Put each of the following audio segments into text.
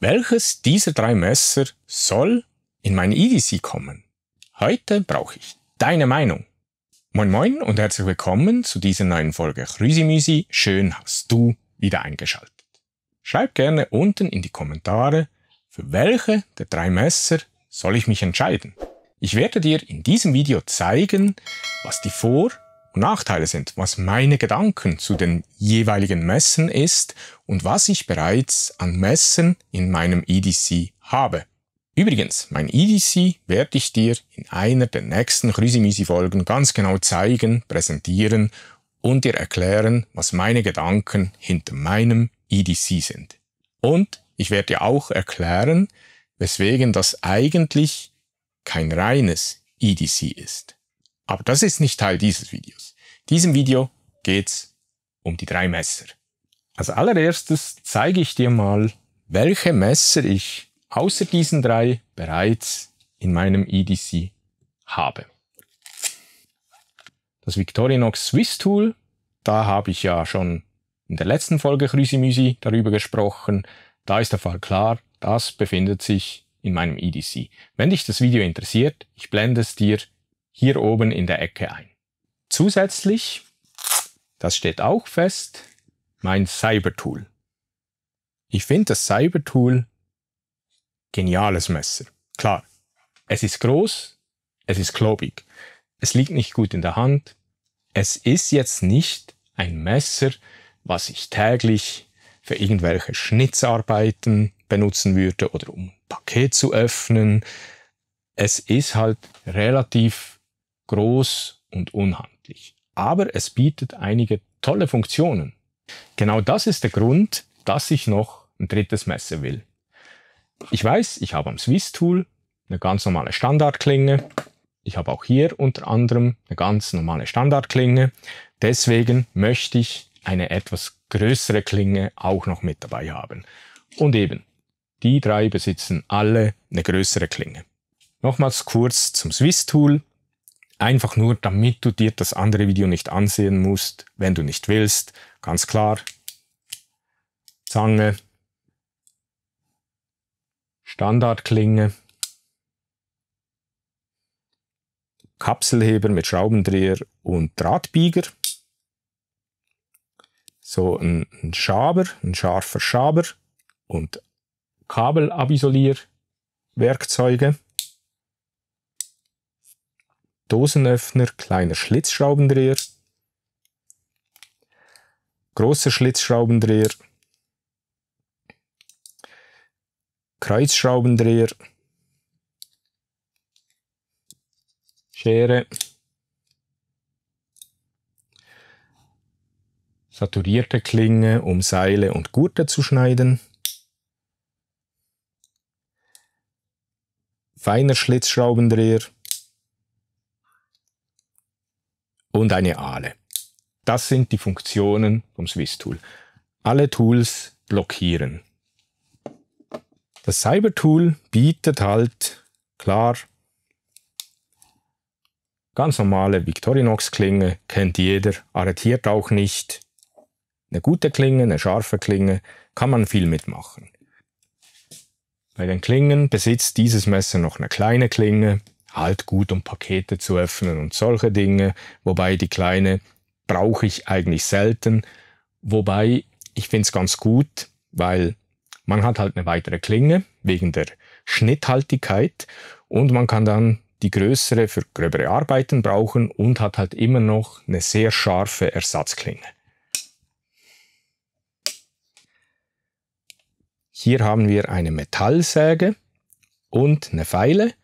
Welches dieser drei Messer soll in mein EDC kommen? Heute brauche ich deine Meinung. Moin moin und herzlich willkommen zu dieser neuen Folge Chrysimüsi. Schön hast du wieder eingeschaltet. Schreib gerne unten in die Kommentare, für welche der drei Messer soll ich mich entscheiden. Ich werde dir in diesem Video zeigen, was die Vor- Nachteile sind, was meine Gedanken zu den jeweiligen Messen ist und was ich bereits an Messen in meinem EDC habe. Übrigens, mein EDC werde ich dir in einer der nächsten Chrysimisi-Folgen ganz genau zeigen, präsentieren und dir erklären, was meine Gedanken hinter meinem EDC sind. Und ich werde dir auch erklären, weswegen das eigentlich kein reines EDC ist. Aber das ist nicht Teil dieses Videos. In diesem Video geht's um die drei Messer. Als allererstes zeige ich dir mal, welche Messer ich außer diesen drei bereits in meinem EDC habe. Das Victorinox Swiss Tool, da habe ich ja schon in der letzten Folge Chrysimüsi darüber gesprochen. Da ist der Fall klar, das befindet sich in meinem EDC. Wenn dich das Video interessiert, ich blende es dir hier oben in der Ecke ein. Zusätzlich, das steht auch fest, mein Cybertool. Ich finde das Cybertool geniales Messer. Klar, es ist groß, es ist klobig, es liegt nicht gut in der Hand, es ist jetzt nicht ein Messer, was ich täglich für irgendwelche Schnitzarbeiten benutzen würde oder um ein Paket zu öffnen. Es ist halt relativ groß und unhandlich. Aber es bietet einige tolle Funktionen. Genau das ist der Grund, dass ich noch ein drittes Messer will. Ich weiß, ich habe am Swiss Tool eine ganz normale Standardklinge. Ich habe auch hier unter anderem eine ganz normale Standardklinge. Deswegen möchte ich eine etwas größere Klinge auch noch mit dabei haben. Und eben, die drei besitzen alle eine größere Klinge. Nochmals kurz zum Swiss Tool. Einfach nur, damit du dir das andere Video nicht ansehen musst, wenn du nicht willst. Ganz klar. Zange. Standardklinge. Kapselheber mit Schraubendreher und Drahtbieger. So ein, ein Schaber, ein scharfer Schaber und Kabelabisolierwerkzeuge. werkzeuge Dosenöffner, kleiner Schlitzschraubendreher, großer Schlitzschraubendreher, Kreuzschraubendreher, Schere, saturierte Klinge, um Seile und Gurte zu schneiden, feiner Schlitzschraubendreher, und eine Ahle. Das sind die Funktionen vom Swiss-Tool. Alle Tools blockieren. Das Cyber-Tool bietet halt klar ganz normale Victorinox-Klinge, kennt jeder, arretiert auch nicht. Eine gute Klinge, eine scharfe Klinge, kann man viel mitmachen. Bei den Klingen besitzt dieses Messer noch eine kleine Klinge, halt gut, um Pakete zu öffnen und solche Dinge. Wobei die kleine brauche ich eigentlich selten. Wobei ich finde es ganz gut, weil man hat halt eine weitere Klinge wegen der Schnitthaltigkeit und man kann dann die größere für gröbere Arbeiten brauchen und hat halt immer noch eine sehr scharfe Ersatzklinge. Hier haben wir eine Metallsäge und eine Feile.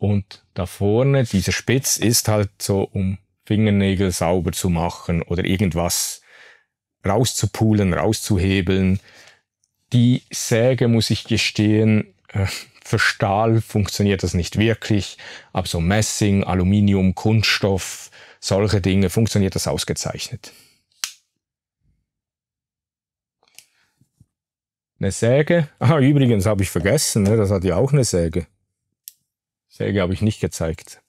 Und da vorne, dieser Spitz ist halt so, um Fingernägel sauber zu machen oder irgendwas rauszupulen, rauszuhebeln. Die Säge, muss ich gestehen, äh, für Stahl funktioniert das nicht wirklich, aber so Messing, Aluminium, Kunststoff, solche Dinge funktioniert das ausgezeichnet. Eine Säge, ah übrigens habe ich vergessen, ne? das hat ja auch eine Säge. Säge habe ich nicht gezeigt.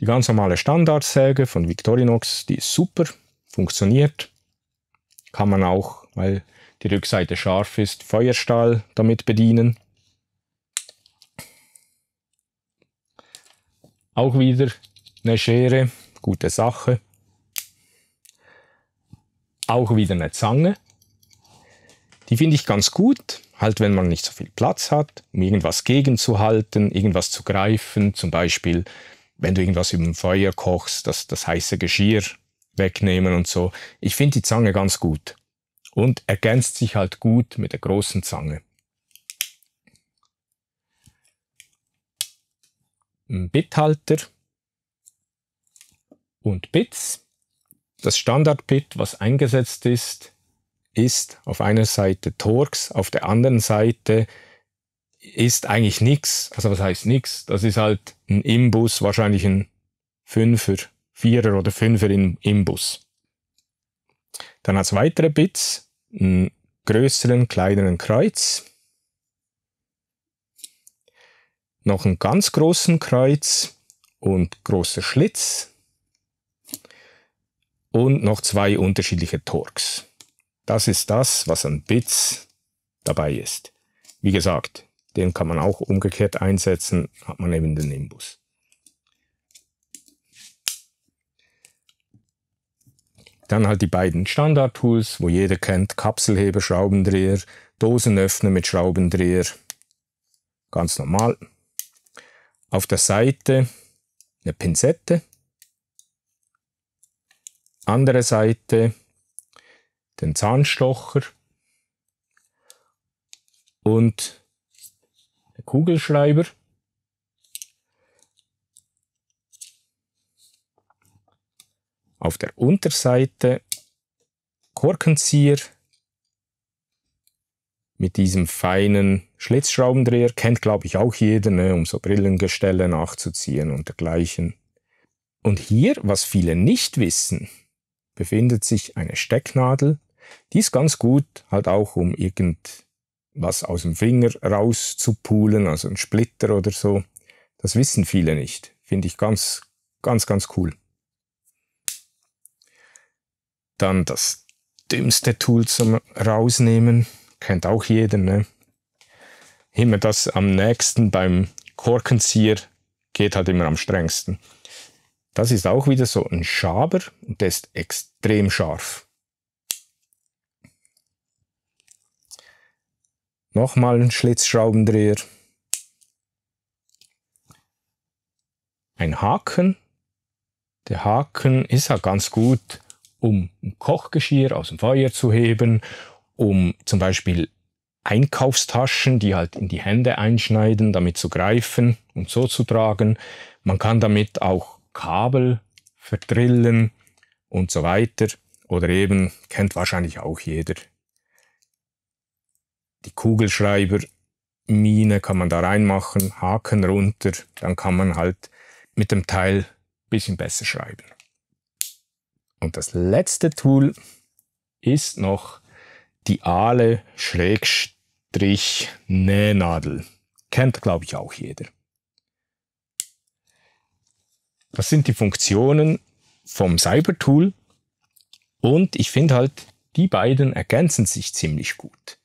Die ganz normale Standardsäge von Victorinox, die ist super, funktioniert. Kann man auch, weil die Rückseite scharf ist, Feuerstahl damit bedienen. Auch wieder eine Schere, gute Sache. Auch wieder eine Zange. Die finde ich ganz gut. Halt, wenn man nicht so viel Platz hat, um irgendwas gegenzuhalten, irgendwas zu greifen, zum Beispiel, wenn du irgendwas über dem Feuer kochst, das, das heiße Geschirr wegnehmen und so. Ich finde die Zange ganz gut und ergänzt sich halt gut mit der großen Zange. Ein Bithalter und Bits. Das Standard-Bit, was eingesetzt ist, ist auf einer Seite Torx, auf der anderen Seite ist eigentlich nichts. Also was heißt nichts? Das ist halt ein Imbus, wahrscheinlich ein Fünfer, Vierer oder Fünfer im Imbus. Dann als weitere Bits einen größeren, kleineren Kreuz. Noch einen ganz großen Kreuz und großer Schlitz. Und noch zwei unterschiedliche Torx. Das ist das, was an Bits dabei ist. Wie gesagt, den kann man auch umgekehrt einsetzen, hat man eben den Nimbus. Dann halt die beiden Standard-Tools, wo jeder kennt, Kapselheber, Schraubendreher, Dosenöffner mit Schraubendreher, ganz normal. Auf der Seite eine Pinzette, andere Seite den Zahnstocher und den Kugelschreiber. Auf der Unterseite Korkenzieher mit diesem feinen Schlitzschraubendreher. Kennt, glaube ich, auch jeder, ne? um so Brillengestelle nachzuziehen und dergleichen. Und hier, was viele nicht wissen, befindet sich eine Stecknadel die ist ganz gut, halt auch um irgendwas aus dem Finger rauszupulen, also ein Splitter oder so. Das wissen viele nicht. Finde ich ganz, ganz, ganz cool. Dann das dümmste Tool zum Rausnehmen. Kennt auch jeder, ne? Immer das am nächsten beim Korkenzieher geht halt immer am strengsten. Das ist auch wieder so ein Schaber und der ist extrem scharf. Nochmal ein Schlitzschraubendreher. Ein Haken. Der Haken ist halt ganz gut, um Kochgeschirr aus dem Feuer zu heben, um zum Beispiel Einkaufstaschen, die halt in die Hände einschneiden, damit zu greifen und so zu tragen. Man kann damit auch Kabel verdrillen und so weiter. Oder eben, kennt wahrscheinlich auch jeder, die Kugelschreibermine kann man da reinmachen, Haken runter, dann kann man halt mit dem Teil ein bisschen besser schreiben. Und das letzte Tool ist noch die Aale Schrägstrich Nähnadel. Kennt, glaube ich, auch jeder. Das sind die Funktionen vom Cyber Tool und ich finde halt, die beiden ergänzen sich ziemlich gut.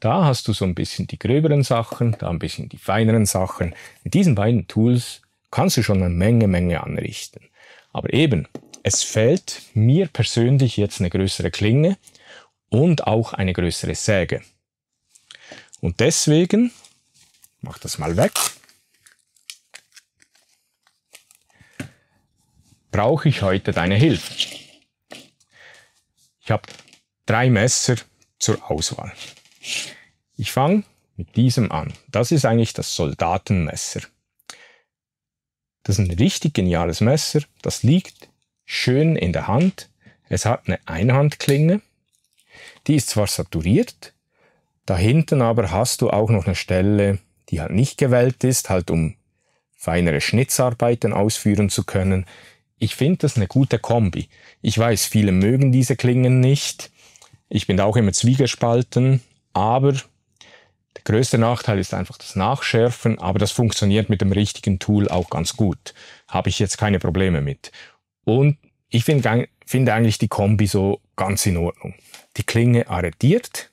Da hast du so ein bisschen die gröberen Sachen, da ein bisschen die feineren Sachen. Mit diesen beiden Tools kannst du schon eine Menge, Menge anrichten. Aber eben, es fehlt mir persönlich jetzt eine größere Klinge und auch eine größere Säge. Und deswegen, mach das mal weg, brauche ich heute deine Hilfe. Ich habe drei Messer zur Auswahl. Ich fange mit diesem an. Das ist eigentlich das Soldatenmesser. Das ist ein richtig geniales Messer. Das liegt schön in der Hand. Es hat eine Einhandklinge. Die ist zwar saturiert, da hinten aber hast du auch noch eine Stelle, die halt nicht gewellt ist, halt um feinere Schnitzarbeiten ausführen zu können. Ich finde das eine gute Kombi. Ich weiß, viele mögen diese Klingen nicht. Ich bin da auch immer zwiegespalten. Aber der größte Nachteil ist einfach das Nachschärfen, aber das funktioniert mit dem richtigen Tool auch ganz gut. Habe ich jetzt keine Probleme mit. Und ich finde find eigentlich die Kombi so ganz in Ordnung. Die Klinge arretiert.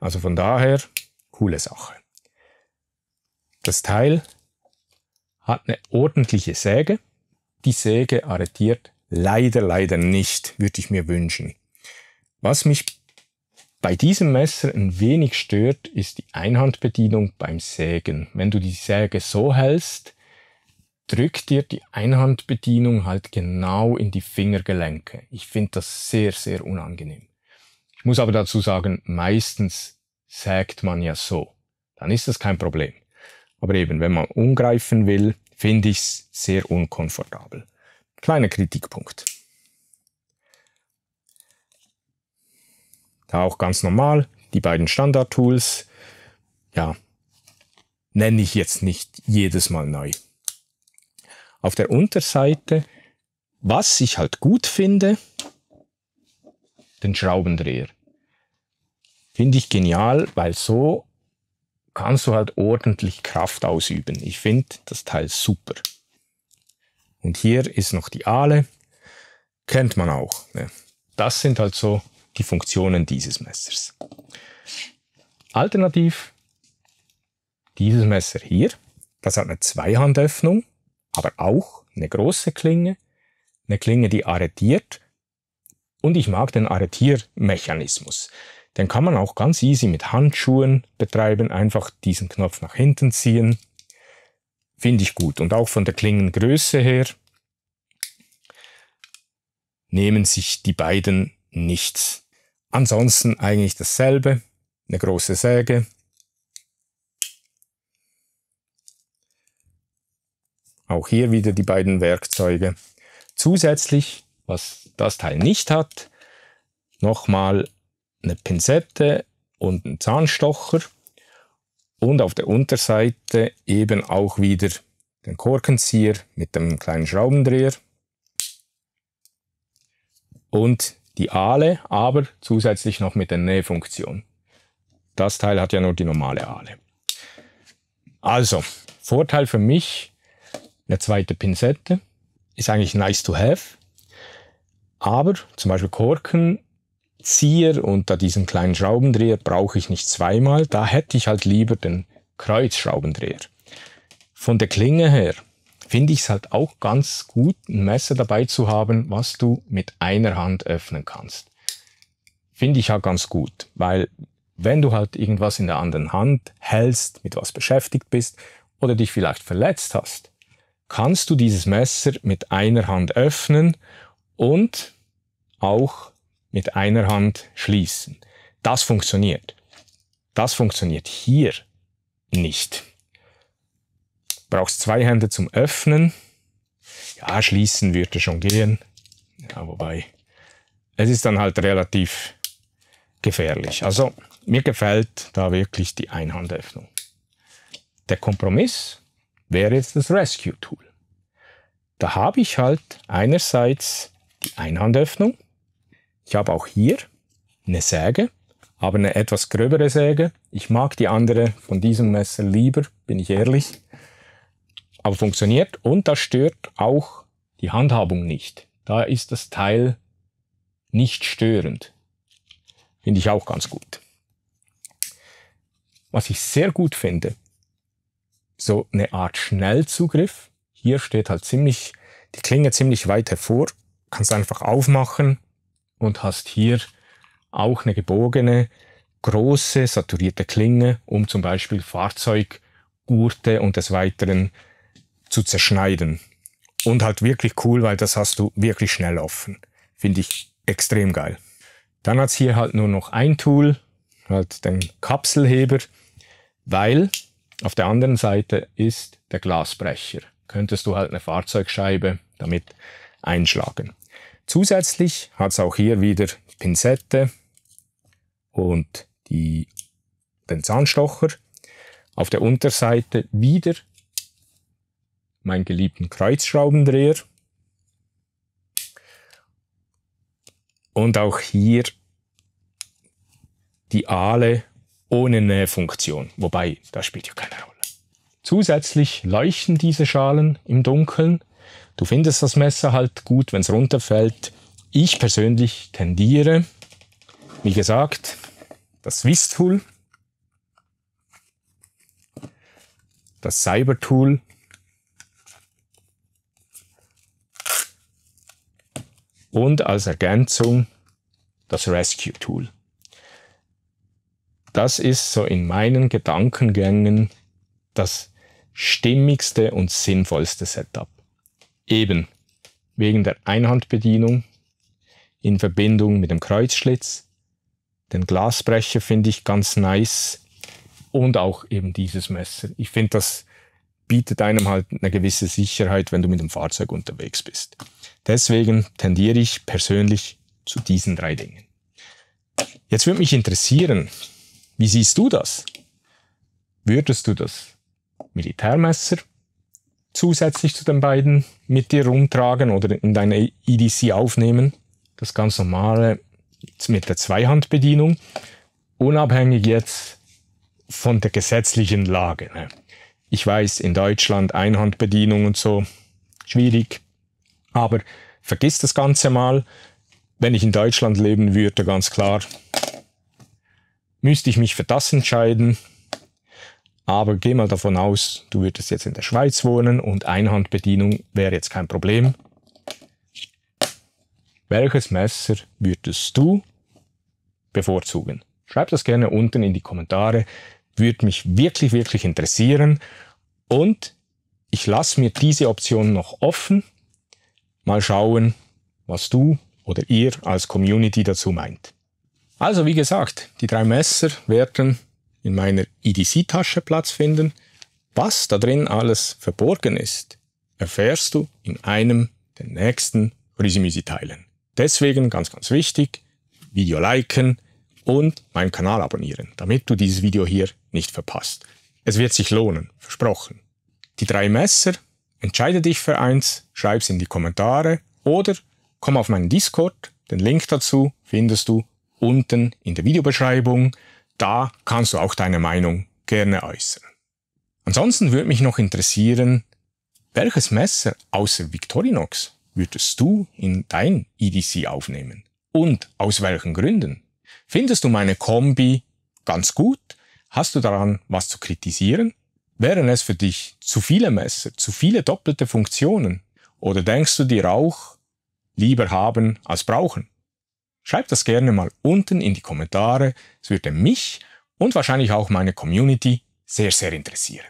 Also von daher, coole Sache. Das Teil hat eine ordentliche Säge. Die Säge arretiert leider, leider nicht, würde ich mir wünschen. Was mich bei diesem Messer ein wenig stört, ist die Einhandbedienung beim Sägen. Wenn du die Säge so hältst, drückt dir die Einhandbedienung halt genau in die Fingergelenke. Ich finde das sehr, sehr unangenehm. Ich muss aber dazu sagen, meistens sägt man ja so. Dann ist das kein Problem. Aber eben, wenn man umgreifen will, finde ich es sehr unkomfortabel. Kleiner Kritikpunkt. Da auch ganz normal. Die beiden Standard-Tools. Ja, nenne ich jetzt nicht jedes Mal neu. Auf der Unterseite, was ich halt gut finde, den Schraubendreher. Finde ich genial, weil so kannst du halt ordentlich Kraft ausüben. Ich finde das Teil super. Und hier ist noch die Aale. Kennt man auch. Ne? Das sind halt so die Funktionen dieses Messers. Alternativ dieses Messer hier, das hat eine Zweihandöffnung, aber auch eine große Klinge, eine Klinge, die arretiert und ich mag den Arretiermechanismus. Den kann man auch ganz easy mit Handschuhen betreiben, einfach diesen Knopf nach hinten ziehen. Finde ich gut. Und auch von der Klingengröße her nehmen sich die beiden nichts. Ansonsten eigentlich dasselbe, eine große Säge. Auch hier wieder die beiden Werkzeuge. Zusätzlich, was das Teil nicht hat, nochmal eine Pinzette und einen Zahnstocher und auf der Unterseite eben auch wieder den Korkenzieher mit dem kleinen Schraubendreher und die Aale, aber zusätzlich noch mit der Nähfunktion. Das Teil hat ja nur die normale Aale. Also, Vorteil für mich, eine zweite Pinzette ist eigentlich nice to have. Aber zum Beispiel Korkenzieher und da diesen kleinen Schraubendreher brauche ich nicht zweimal. Da hätte ich halt lieber den Kreuzschraubendreher. Von der Klinge her finde ich es halt auch ganz gut, ein Messer dabei zu haben, was du mit einer Hand öffnen kannst. Finde ich halt ganz gut, weil wenn du halt irgendwas in der anderen Hand hältst, mit was beschäftigt bist oder dich vielleicht verletzt hast, kannst du dieses Messer mit einer Hand öffnen und auch mit einer Hand schließen. Das funktioniert. Das funktioniert hier nicht brauchst zwei Hände zum Öffnen. Ja, schließen würde schon gehen. Ja, wobei, es ist dann halt relativ gefährlich. Also mir gefällt da wirklich die Einhandöffnung. Der Kompromiss wäre jetzt das Rescue Tool. Da habe ich halt einerseits die Einhandöffnung. Ich habe auch hier eine Säge, aber eine etwas gröbere Säge. Ich mag die andere von diesem Messer lieber, bin ich ehrlich aber funktioniert und das stört auch die Handhabung nicht. Da ist das Teil nicht störend. Finde ich auch ganz gut. Was ich sehr gut finde, so eine Art Schnellzugriff. Hier steht halt ziemlich, die Klinge ziemlich weit hervor. Kannst einfach aufmachen und hast hier auch eine gebogene, große, saturierte Klinge, um zum Beispiel Fahrzeuggurte und des Weiteren zu zerschneiden. Und halt wirklich cool, weil das hast du wirklich schnell offen. Finde ich extrem geil. Dann hat es hier halt nur noch ein Tool, halt den Kapselheber, weil auf der anderen Seite ist der Glasbrecher. Könntest du halt eine Fahrzeugscheibe damit einschlagen. Zusätzlich hat es auch hier wieder Pinzette und die, den Zahnstocher. Auf der Unterseite wieder meinen geliebten Kreuzschraubendreher. Und auch hier die Aale ohne Nähfunktion, wobei das spielt ja keine Rolle. Zusätzlich leuchten diese Schalen im Dunkeln. Du findest das Messer halt gut, wenn es runterfällt. Ich persönlich tendiere, wie gesagt, das Swiss Tool, das Cyber Tool und als Ergänzung das Rescue Tool. Das ist so in meinen Gedankengängen das stimmigste und sinnvollste Setup. Eben wegen der Einhandbedienung in Verbindung mit dem Kreuzschlitz. Den Glasbrecher finde ich ganz nice und auch eben dieses Messer. Ich finde das bietet einem halt eine gewisse Sicherheit, wenn du mit dem Fahrzeug unterwegs bist. Deswegen tendiere ich persönlich zu diesen drei Dingen. Jetzt würde mich interessieren, wie siehst du das? Würdest du das Militärmesser zusätzlich zu den beiden mit dir rumtragen oder in deine EDC aufnehmen? Das ganz normale mit der Zweihandbedienung, unabhängig jetzt von der gesetzlichen Lage. Ne? Ich weiß, in Deutschland Einhandbedienung und so, schwierig. Aber vergiss das Ganze mal. Wenn ich in Deutschland leben würde, ganz klar, müsste ich mich für das entscheiden. Aber geh mal davon aus, du würdest jetzt in der Schweiz wohnen und Einhandbedienung wäre jetzt kein Problem. Welches Messer würdest du bevorzugen? Schreib das gerne unten in die Kommentare. Würde mich wirklich, wirklich interessieren. Und ich lasse mir diese Option noch offen. Mal schauen, was du oder ihr als Community dazu meint. Also wie gesagt, die drei Messer werden in meiner EDC-Tasche Platz finden. Was da drin alles verborgen ist, erfährst du in einem der nächsten Risimisi-Teilen. Deswegen ganz, ganz wichtig, Video liken und meinen Kanal abonnieren, damit du dieses Video hier nicht verpasst. Es wird sich lohnen, versprochen. Die drei Messer, entscheide dich für eins, schreib's in die Kommentare oder komm auf meinen Discord, den Link dazu findest du unten in der Videobeschreibung. Da kannst du auch deine Meinung gerne äußern. Ansonsten würde mich noch interessieren, welches Messer außer Victorinox würdest du in dein EDC aufnehmen? Und aus welchen Gründen? Findest du meine Kombi ganz gut? Hast du daran was zu kritisieren? Wären es für dich zu viele Messer, zu viele doppelte Funktionen? Oder denkst du dir auch, lieber haben als brauchen? Schreib das gerne mal unten in die Kommentare, es würde mich und wahrscheinlich auch meine Community sehr, sehr interessieren.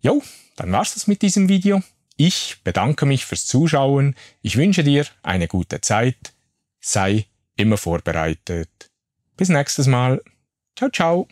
Jo, dann war's das mit diesem Video. Ich bedanke mich fürs Zuschauen. Ich wünsche dir eine gute Zeit. Sei immer vorbereitet. Bis nächstes Mal. Ciao, ciao.